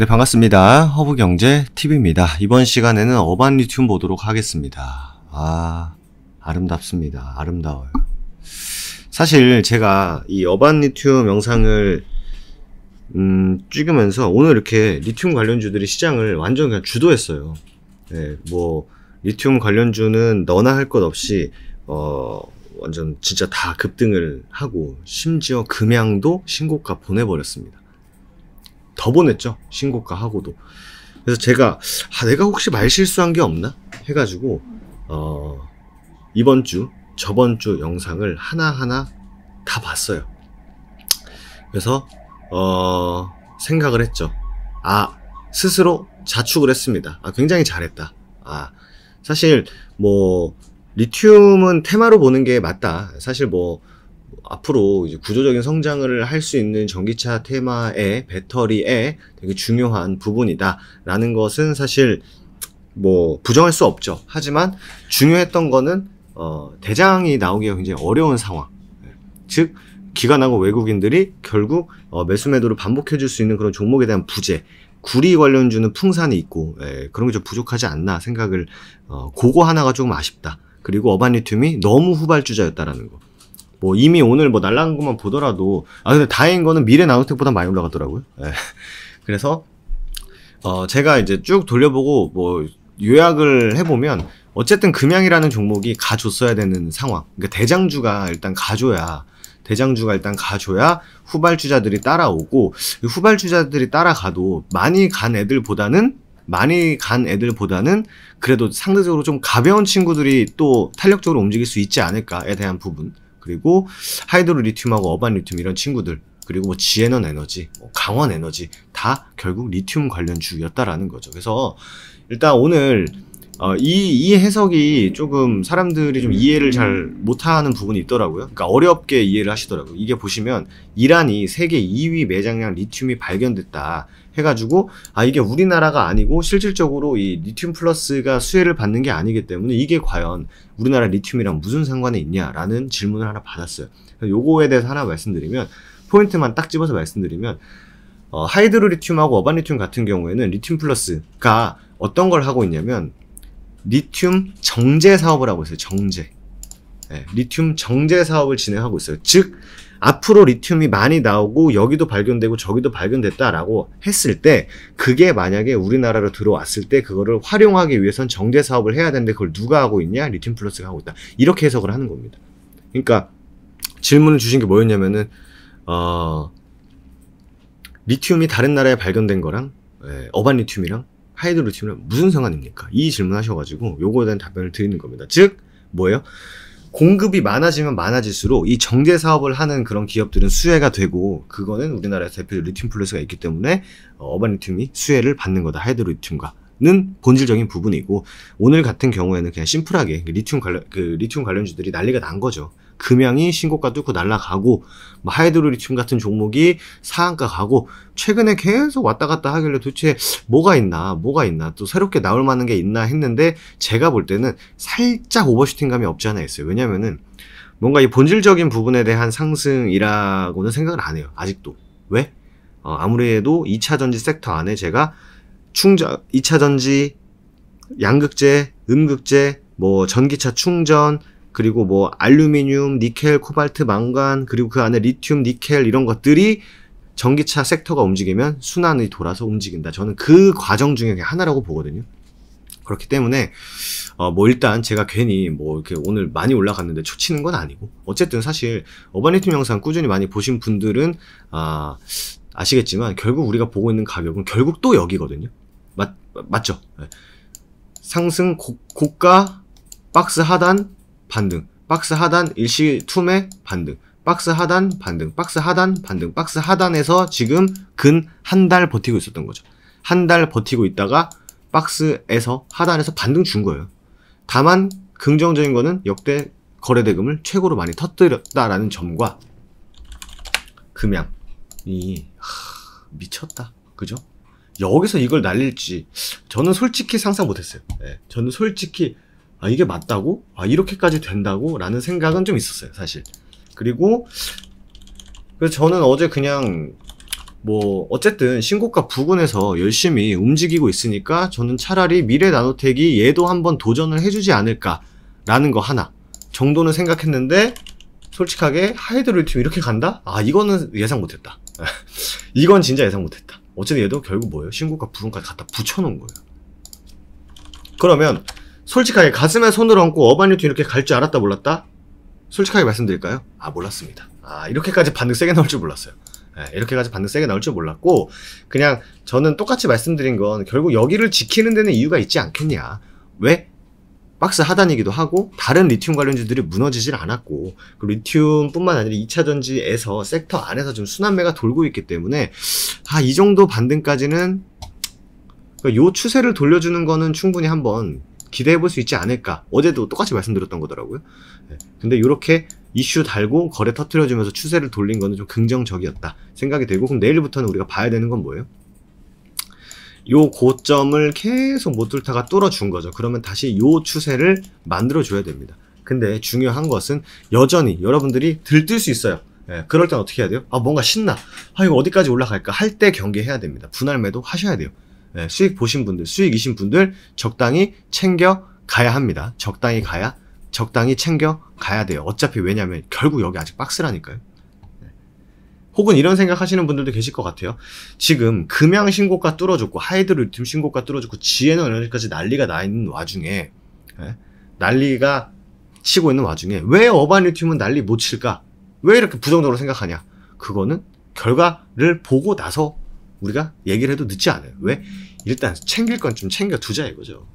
네, 반갑습니다. 허브경제TV입니다. 이번 시간에는 어반 리튬 보도록 하겠습니다. 아, 아름답습니다. 아름다워요. 사실 제가 이 어반 리튬 영상을 음, 찍으면서 오늘 이렇게 리튬 관련주들이 시장을 완전 그냥 주도했어요. 네, 뭐 리튬 관련주는 너나 할 것 없이 어, 완전 진짜 다 급등을 하고 심지어 금양도 신고가 보내버렸습니다. 더 보냈죠. 신고가 하고도. 그래서 제가 아, 내가 혹시 말 실수한 게 없나 해가지고 어, 이번 주 저번 주 영상을 하나 하나 다 봤어요. 그래서 어, 생각을 했죠. 아 스스로 자축을 했습니다. 아 굉장히 잘했다. 아 사실 뭐 리튬은 테마로 보는 게 맞다. 사실 뭐 앞으로 구조적인 성장을 할 수 있는 전기차 테마의 배터리의 되게 중요한 부분이다라는 것은 사실 뭐 부정할 수 없죠. 하지만 중요했던 거는 어, 대장이 나오기가 굉장히 어려운 상황. 즉기가나고 외국인들이 결국 어, 매수 매도를 반복해줄 수 있는 그런 종목에 대한 부재, 구리 관련주는 풍산이 있고 예, 그런 게 좀 부족하지 않나 생각을 어, 그거 하나가 조금 아쉽다. 그리고 어반리튬이 너무 후발주자였다라는 거. 뭐 이미 오늘 뭐 날라간 것만 보더라도 아 근데 다행인 거는 미래 나노텍보다 많이 올라가더라고요 네. 그래서 어 제가 이제 쭉 돌려보고 뭐 요약을 해보면 어쨌든 금양이라는 종목이 가줬어야 되는 상황. 그러니까 대장주가 일단 가줘야 대장주가 일단 가줘야 후발주자들이 따라오고 후발주자들이 따라가도 많이 간 애들보다는 많이 간 애들보다는 그래도 상대적으로 좀 가벼운 친구들이 또 탄력적으로 움직일 수 있지 않을까에 대한 부분 그리고 하이드로 리튬하고 어반 리튬 이런 친구들 그리고 뭐 지에넌 에너지, 뭐 강원 에너지 다 결국 리튬 관련 주였다라는 거죠. 그래서 일단 오늘 어, 이, 이 해석이 조금 사람들이 좀 이해를 잘 못하는 부분이 있더라고요. 그러니까 어렵게 이해를 하시더라고요. 이게 보시면 이란이 세계 2위 매장량 리튬이 발견됐다 해가지고 아 이게 우리나라가 아니고 실질적으로 이 리튬 플러스가 수혜를 받는 게 아니기 때문에 이게 과연 우리나라 리튬이랑 무슨 상관이 있냐라는 질문을 하나 받았어요. 요거에 대해서 하나 말씀드리면 포인트만 딱 집어서 말씀드리면 어, 하이드로리튬하고 어반리튬 같은 경우에는 리튬 플러스가 어떤 걸 하고 있냐면 리튬 정제 사업을 하고 있어요. 정제. 네, 리튬 정제 사업을 진행하고 있어요. 즉 앞으로 리튬이 많이 나오고 여기도 발견되고 저기도 발견됐다라고 했을 때 그게 만약에 우리나라로 들어왔을 때 그거를 활용하기 위해선 정제 사업을 해야 되는데 그걸 누가 하고 있냐? 리튬 플러스가 하고 있다. 이렇게 해석을 하는 겁니다. 그러니까 질문을 주신 게 뭐였냐면은 어, 리튬이 다른 나라에 발견된 거랑 예, 어반 리튬이랑 하이드 루틴은 무슨 상관입니까? 이 질문하셔가지고 요거에 대한 답변을 드리는 겁니다. 즉 뭐예요? 공급이 많아지면 많아질수록 이 정제 사업을 하는 그런 기업들은 수혜가 되고 그거는 우리나라에서 대표 적 리튬 플러스가 있기 때문에 어, 어반 리튬이 수혜를 받는 거다 하이드 로 리튬과 는 본질적인 부분이고 오늘 같은 경우에는 그냥 심플하게 리튬 관련 그 리튬 관련주들이 난리가 난 거죠. 금양이 신고가 뚫고 그 날라가고 뭐 하이드로리튬 같은 종목이 상한가 가고 최근에 계속 왔다 갔다 하길래 도대체 뭐가 있나 뭐가 있나 또 새롭게 나올 만한 게 있나 했는데 제가 볼 때는 살짝 오버슈팅감이 없지 않아 있어요 왜냐면은 뭔가 이 본질적인 부분에 대한 상승이라고는 생각을 안 해요 아직도 왜? 어, 아무래도 2차 전지 섹터 안에 제가 충전 2차 전지 양극재 음극재 뭐 전기차 충전 그리고 뭐 알루미늄, 니켈, 코발트, 망간, 그리고 그 안에 리튬, 니켈 이런 것들이 전기차 섹터가 움직이면 순환이 돌아서 움직인다. 저는 그 과정 중에 하나라고 보거든요. 그렇기 때문에 어뭐 일단 제가 괜히 뭐 이렇게 오늘 많이 올라갔는데 초치는 건 아니고 어쨌든 사실 어바니팀 영상 꾸준히 많이 보신 분들은 아 아시겠지만 결국 우리가 보고 있는 가격은 결국 또 여기거든요. 맞 맞죠? 예. 상승 고, 고가 박스 하단 반등 박스 하단 일시 툼의 반등 박스 하단 반등 박스 하단 반등 박스 하단에서 지금 근 한 달 버티고 있었던 거죠 한 달 버티고 있다가 박스에서 하단에서 반등 준 거예요 다만 긍정적인 거는 역대 거래대금을 최고로 많이 터뜨렸다라는 점과 금양 이 미쳤다 그죠? 여기서 이걸 날릴지 저는 솔직히 상상 못했어요 네. 저는 솔직히 아, 이게 맞다고? 아, 이렇게까지 된다고? 라는 생각은 좀 있었어요, 사실. 그리고, 그래서 저는 어제 그냥, 뭐, 어쨌든 신고가 부근에서 열심히 움직이고 있으니까 저는 차라리 미래 나노텍이 얘도 한번 도전을 해주지 않을까라는 거 하나 정도는 생각했는데, 솔직하게 하이드롤팀 이렇게 간다? 아, 이거는 예상 못했다. 이건 진짜 예상 못했다. 어쨌든 얘도 결국 뭐예요? 신고가 부근까지 갖다 붙여놓은 거예요. 그러면 솔직하게 가슴에 손을 얹고 어반 뉴튼 이렇게 갈 줄 알았다 몰랐다? 솔직하게 말씀드릴까요? 아 몰랐습니다. 아 이렇게까지 반응 세게 나올 줄 몰랐어요. 네, 이렇게까지 반응 세게 나올 줄 몰랐고 그냥 저는 똑같이 말씀드린 건 결국 여기를 지키는 데는 이유가 있지 않겠냐. 왜? 박스 하단이기도 하고 다른 리튬 관련주들이 무너지질 않았고 그 리튬뿐만 아니라 2차 전지에서 섹터 안에서 좀 순환매가 돌고 있기 때문에 아 이 정도 반등까지는 그러니까 요 추세를 돌려주는 거는 충분히 한번 기대해 볼 수 있지 않을까. 어제도 똑같이 말씀드렸던 거더라고요. 예. 근데 이렇게 이슈 달고 거래 터트려 주면서 추세를 돌린 거는 좀 긍정적이었다 생각이 되고 그럼 내일부터는 우리가 봐야 되는 건 뭐예요? 요 고점을 계속 못 뚫다가 뚫어준 거죠. 그러면 다시 요 추세를 만들어줘야 됩니다. 근데 중요한 것은 여전히 여러분들이 들뜰 수 있어요. 예, 그럴 땐 어떻게 해야 돼요? 아 뭔가 신나. 아 이거 어디까지 올라갈까 할 때 경계해야 됩니다. 분할 매도 하셔야 돼요. 예, 수익 보신 분들, 수익이신 분들 적당히 챙겨 가야 합니다. 적당히 가야, 적당히 챙겨 가야 돼요. 어차피 왜냐면 결국 여기 아직 박스라니까요. 네. 혹은 이런 생각하시는 분들도 계실 것 같아요. 지금 금양 신고가 뚫어졌고 하이드로리튬 신고가 뚫어졌고 지에너 에너지까지 난리가 나 있는 와중에 예? 난리가 치고 있는 와중에 왜 어반리튬은 난리 못 칠까? 왜 이렇게 부정적으로 생각하냐? 그거는 결과를 보고 나서 우리가 얘기를 해도 늦지 않아요. 왜? 일단 챙길 건 좀 챙겨 두자 이거죠.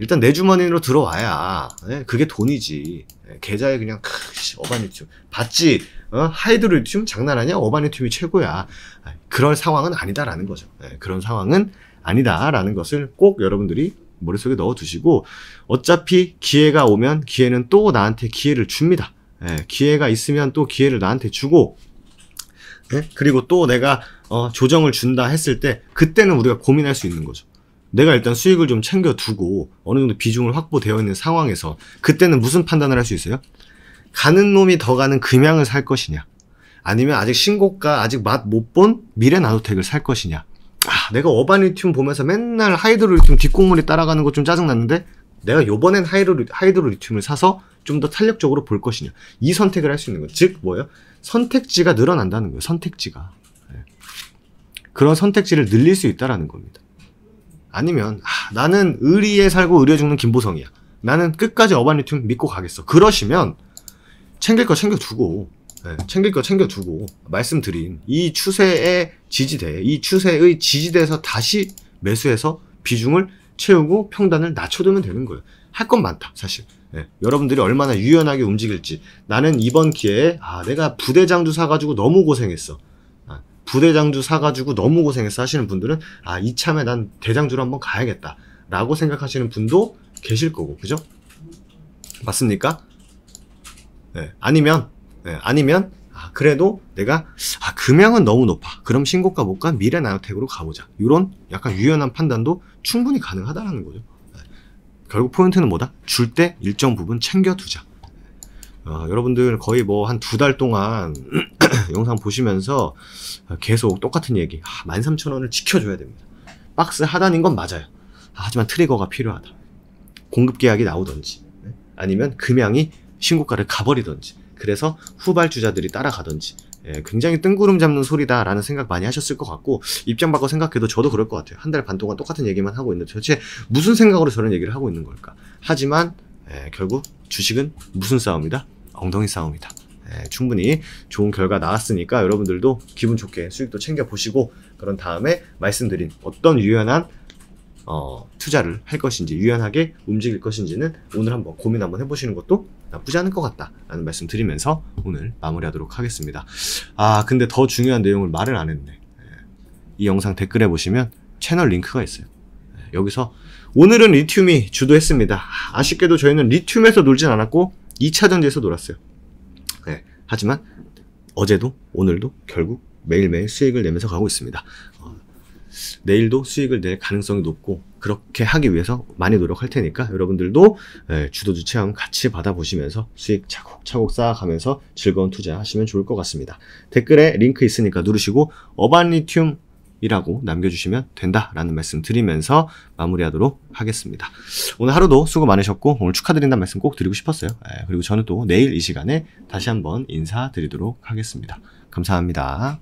일단 내 주머니로 들어와야 예? 그게 돈이지. 예? 계좌에 그냥 크, 어바니튬 봤지? 어? 하이드로튬 장난 아니야? 어바니튬이 최고야. 아, 그럴 상황은 아니다라는 거죠. 예? 그런 상황은 아니다라는 것을 꼭 여러분들이 머릿속에 넣어두시고 어차피 기회가 오면 기회는 또 나한테 기회를 줍니다. 예, 기회가 있으면 또 기회를 나한테 주고 예? 그리고 또 내가 어, 조정을 준다 했을 때 그때는 우리가 고민할 수 있는 거죠. 내가 일단 수익을 좀 챙겨두고 어느 정도 비중을 확보되어 있는 상황에서 그때는 무슨 판단을 할 수 있어요? 가는 놈이 더 가는 금양을 살 것이냐 아니면 아직 신고가 아직 맛 못 본 미래 나노텍을 살 것이냐 아, 내가 어바니튬 보면서 맨날 하이드로리튬 뒷공물이 따라가는 것 좀 짜증났는데 내가 요번엔 하이드로, 하이드로리튬을 사서 좀 더 탄력적으로 볼 것이냐 이 선택을 할 수 있는 거즉 뭐예요? 선택지가 늘어난다는 거예요 선택지가 그런 선택지를 늘릴 수 있다라는 겁니다. 아니면 아, 나는 의리에 살고 의리에 죽는 김보성이야. 나는 끝까지 어반리튬 믿고 가겠어. 그러시면 챙길 거 챙겨두고 네, 챙길 거 챙겨두고 말씀드린 이 추세의 지지대, 이 추세의 지지대에서 다시 매수해서 비중을 채우고 평단을 낮춰두면 되는 거예요. 할 건 많다, 사실. 네, 여러분들이 얼마나 유연하게 움직일지. 나는 이번 기회에 아 내가 부대장도 사가지고 너무 고생했어. 부대장주 사가지고 너무 고생해서 하시는 분들은 아 이참에 난 대장주로 한번 가야겠다 라고 생각하시는 분도 계실 거고 그죠? 맞습니까? 네. 아니면 네. 아니면 아, 그래도 내가 아, 금양은 너무 높아 그럼 신고가 못간 미래나요텍으로 가보자 이런 약간 유연한 판단도 충분히 가능하다라는 거죠 네, 결국 포인트는 뭐다? 줄 때 일정 부분 챙겨두자 어, 여러분들 거의 뭐 한 두 달 동안 영상 보시면서 계속 똑같은 얘기 아, 13,000원을 지켜줘야 됩니다 박스 하단인 건 맞아요 아, 하지만 트리거가 필요하다 공급 계약이 나오던지 네? 아니면 금양이 신고가를 가버리던지 그래서 후발주자들이 따라가던지 예, 굉장히 뜬구름 잡는 소리다라는 생각 많이 하셨을 것 같고 입장 바꿔 생각해도 저도 그럴 것 같아요 한 달 반 동안 똑같은 얘기만 하고 있는데 도대체 무슨 생각으로 저런 얘기를 하고 있는 걸까 하지만 예, 결국 주식은 무슨 싸움이다 엉덩이 싸움이다. 예, 충분히 좋은 결과 나왔으니까 여러분들도 기분 좋게 수익도 챙겨보시고 그런 다음에 말씀드린 어떤 유연한 어, 투자를 할 것인지 유연하게 움직일 것인지는 오늘 한번 고민 한번 해보시는 것도 나쁘지 않을 것 같다라는 말씀 드리면서 오늘 마무리하도록 하겠습니다. 아 근데 더 중요한 내용을 말을 안 했네. 이 영상 댓글에 보시면 채널 링크가 있어요. 네, 여기서 오늘은 리튬이 주도했습니다. 아쉽게도 저희는 리튬에서 놀진 않았고 2차전지에서 놀았어요. 네, 하지만 어제도 오늘도 결국 매일매일 수익을 내면서 가고 있습니다. 어, 내일도 수익을 낼 가능성이 높고 그렇게 하기 위해서 많이 노력할 테니까 여러분들도 예, 주도주 체험 같이 받아보시면서 수익 차곡차곡 쌓아가면서 즐거운 투자하시면 좋을 것 같습니다. 댓글에 링크 있으니까 누르시고 어반 리튬 이라고 남겨주시면 된다라는 말씀 드리면서 마무리하도록 하겠습니다. 오늘 하루도 수고 많으셨고 오늘 축하드린다는 말씀 꼭 드리고 싶었어요. 예, 그리고 저는 또 내일 이 시간에 다시 한번 인사드리도록 하겠습니다. 감사합니다.